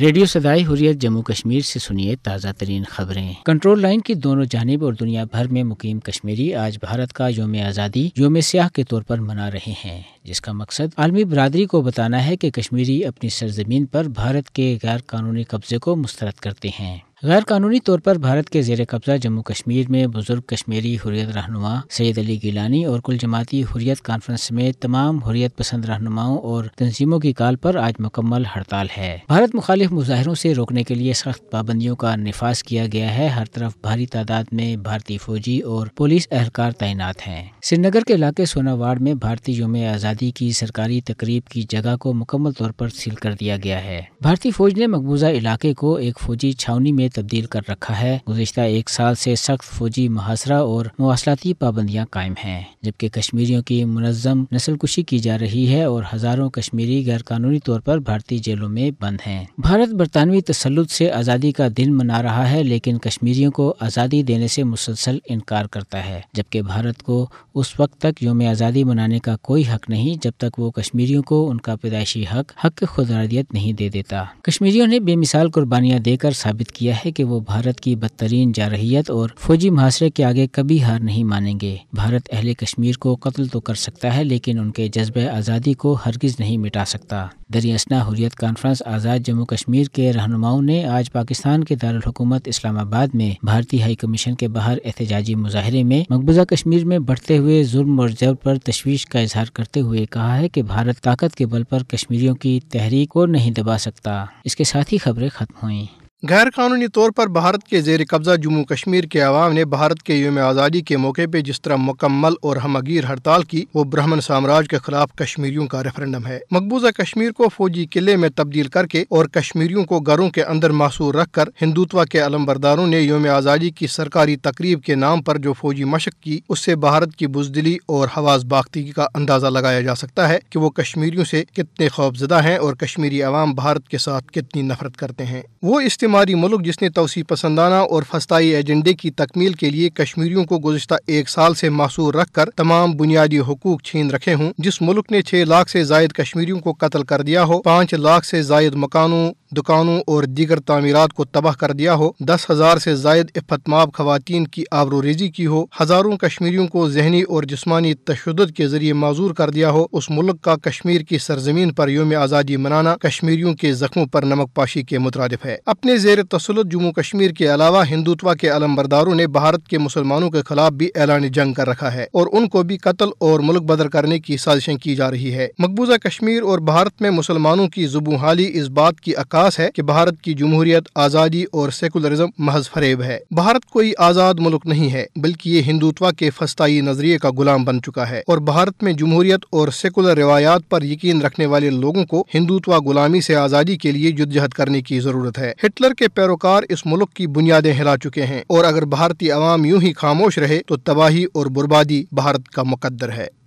radio सदाई हुरियत जम्मू कश्मीर से सुनिए ताज़ा तरीन खबरें कंट्रोल लाइन की दोनों जानब और दुनिया भर में मुकीम कश्मीरी आज भारत का योम आज़ादी योम सयाह के तौर पर मना रहे हैं जिसका मकसद आलमी बरदरी को बताना है कि कश्मीरी अपनी सरजमीन पर भारत के गैर कानूनी कब्जे को मुस्तरद करते हैं गैर कानूनी तौर पर भारत के जेर कब्जा जम्मू कश्मीर में बुजुर्ग कश्मीरी हुरियत रहनुमा सैद अली गिलानी और कुल जमाती हुरियत कॉन्फ्रेंस समेत तमाम हुरियत पसंद रहनुमाओं और तंजीमों की काल पर आज मुकम्मल हड़ताल है भारत मुखालिफ मुजाहरों से रोकने के लिए सख्त पाबंदियों का नफाज किया गया है हर तरफ भारी तादाद में भारतीय फौजी और पुलिस एहलकार तैनात है श्रीनगर के इलाके सोनावाड़ में भारतीय योम आज़ादी की सरकारी तकरीब की जगह को मुकम्मल तौर पर सील कर दिया गया है भारतीय फौज ने मकबूजा इलाके को एक फौजी छावनी में तब्दील कर रखा है गुजशत एक साल से सख्त फौजी मुहासरा और मवासलाती पाबंदियाँ कायम हैं जबकि कश्मीरियों की मनजम नस्ल कुशी की जा रही है और हजारों कश्मीरी गैर कानूनी तौर पर भारतीय जेलों में बंद हैं भारत बरतानवी तसलुत से आज़ादी का दिन मना रहा है लेकिन कश्मीरियों को आज़ादी देने से मुसलसल इनकार करता है जबकि भारत को उस वक्त तक योम आज़ादी मनाने का कोई हक नहीं जब तक वो कश्मीरियों को उनका पैदाशी हक हक खुदारियत नहीं दे देता कश्मीरियों ने बेमिसाल कुर्बानियाँ देकर साबित किया है कि वो भारत की बदतरीन जारहीत और फौजी मुहासरे के आगे कभी हार नहीं मानेंगे भारत अहल कश्मीर को कत्ल तो कर सकता है लेकिन उनके जज्ब आज़ादी को हरगिज नहीं मिटा सकता दरियासना हुरियत कॉन्फ्रेंस आज़ाद जम्मू कश्मीर के रहनुमाओं ने आज पाकिस्तान के दारकूमत इस्लामाबाद में भारतीय हाई कमीशन के बाहर एहतजाजी मुजाहरे में मकबूजा कश्मीर में बढ़ते हुए जुर्म और जब पर तशवीश का इजहार करते हुए कहा है कि भारत ताकत के बल पर कश्मीरियों की तहरीक को नहीं दबा सकता इसके साथ ही खबरें खत्म हुई गैर कानूनी तौर पर भारत के जेर कब्ज़ा जम्मू कश्मीर के आवाम ने भारत के योम आज़ादी के मौके पर जिस तरह मुकम्मल और हमगीर हड़ताल की वो ब्राह्मण साम्राज्य के खिलाफ कश्मीरियों का रेफरेंडम है मकबूजा कश्मीर को फौजी किले में तब्दील करके और कश्मीरियों को घरों के अंदर मासूर रख कर हिंदुत्व के अलम्बरदारों ने योम आज़ादी की सरकारी तकरीब के नाम पर जो फौजी मशक की उससे भारत की बुजदली और हवास बागती का अंदाजा लगाया जा सकता है की वो कश्मीरियों से कितने खौफजदा हैं और कश्मीरी अवाम भारत के साथ कितनी नफरत करते हैं वो इस्तेमाल शुमारी मुल्क जिसने तोसी पसंदाना और फस्ताई एजेंडे की तकमील के लिए कश्मीरियों को गुजशत एक साल ऐसी मासूर रख कर तमाम बुनियादी हकूक छीन रखे हूँ जिस मुल्क ने छह लाख ऐसी जायद कश्मीरियों को कतल कर दिया हो पाँच लाख ऐसी जायद मकानों दुकानों और दीगर तमीरत को तबाह कर दिया हो दस हज़ार ऐसी जायद इफतमाब खवतिन की आबरो रेजी की हो हज़ारों कश्मीरियों को जहनी और जिसमानी तशद के जरिए माजूर कर दिया हो उस मुल्क का कश्मीर की सरजमीन पर योम आज़ादी मनाना कश्मीरियों के जख्मों पर नमक पाशी के मुतरद है अपने जेर तसलत जम्मू कश्मीर के अलावा हिंदुत्वा के अलम्बरदारों ने भारत के मुसलमानों के खिलाफ भी ऐलान जंग कर रखा है और उनको भी कत्ल और मुल्क बदर करने की साजिशें की जा रही है मकबूजा कश्मीर और भारत में मुसलमानों की जुबूहाली इस बात की अक्काश है की भारत की जमहूरियत आज़ादी और सेकुलरिज्म महज फरेब है भारत कोई आज़ाद मुल्क नहीं है बल्कि ये हिंदुत्वा के फस्ताई नजरिए का गुलाम बन चुका है और भारत में जमहूरियत और सेकुलर रवायात पर यकीन रखने वाले लोगों को हिंदुत्वा गुलामी ऐसी आज़ादी के लिए जुदजहद करने की जरूरत है हिटलर के पैरोकार इस मुल्क की बुनियादें हिला चुके हैं और अगर भारतीय अवाम यूं ही खामोश रहे तो तबाही और बर्बादी भारत का मुकद्दर है